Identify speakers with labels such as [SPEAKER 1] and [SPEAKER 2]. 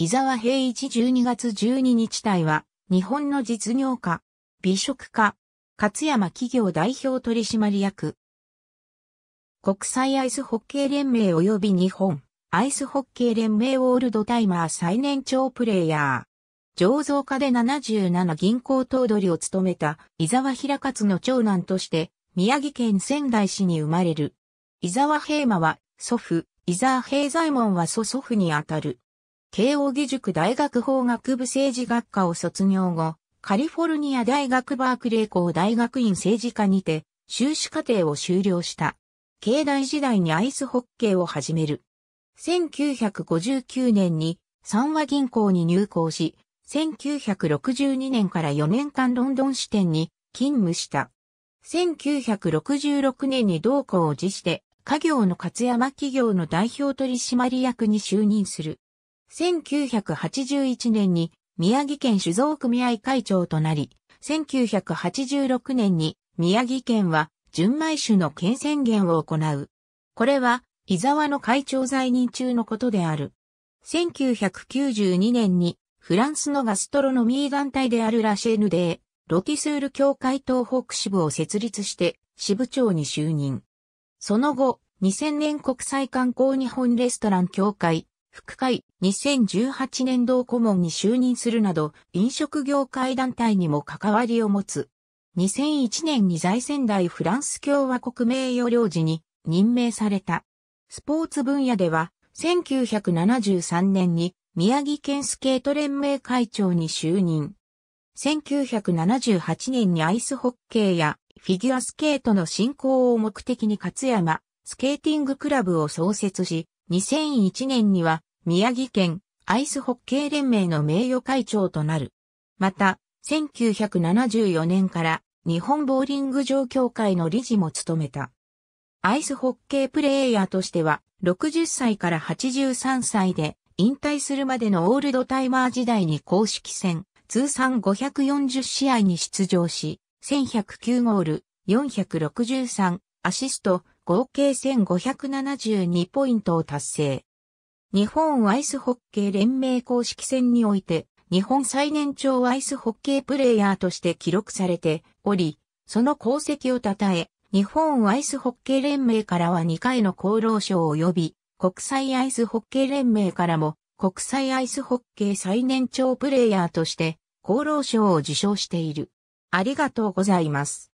[SPEAKER 1] 伊沢平一12月12日隊は、日本の実業家、美食家、勝山企業代表取締役。国際アイスホッケー連盟及び日本、アイスホッケー連盟オールドタイマー最年長プレイヤー。醸造家で77銀行頭取を務めた伊沢平勝の長男として宮城県仙台市に生まれる。伊沢平馬は祖父、伊沢平左衛門は祖祖父にあたる。慶応義塾大学法学部政治学科を卒業後、カリフォルニア大学バークレー校大学院政治科にて、修士課程を修了した。慶大時代にアイスホッケーを始める。1959年に三和銀行に入行し、1962年から4年間ロンドン支店に勤務した。1966年に同校を辞して、家業の勝山企業の代表取締役に就任する。1981年に宮城県酒造組合会長となり、1986年に宮城県は純米酒の県宣言を行う。これは伊沢の会長在任中のことである。1992年にフランスのガストロノミー団体であるラシェヌデー、ロティスール協会東北支部を設立して支部長に就任。その後、2000年国際観光日本レストラン協会、副会2018年度顧問に就任するなど、飲食業界団体にも関わりを持つ。2001年に在仙台フランス共和国名誉領事に任命された。スポーツ分野では、1973年に宮城県スケート連盟会長に就任。1978年にアイスホッケーやフィギュアスケートの振興を目的に勝山スケーティングクラブを創設し、2001年には宮城県アイスホッケー連盟の名誉会長となる。また、1974年から日本ボーリング上協会の理事も務めた。アイスホッケープレイヤーとしては60歳から83歳で引退するまでのオールドタイマー時代に公式戦通算540試合に出場し、1109ゴール、463アシスト、合計1572ポイントを達成。日本アイスホッケー連盟公式戦において、日本最年長アイスホッケープレイヤーとして記録されており、その功績を称え、日本アイスホッケー連盟からは2回の功労省及び、国際アイスホッケー連盟からも、国際アイスホッケー最年長プレイヤーとして、厚労省を受賞している。ありがとうございます。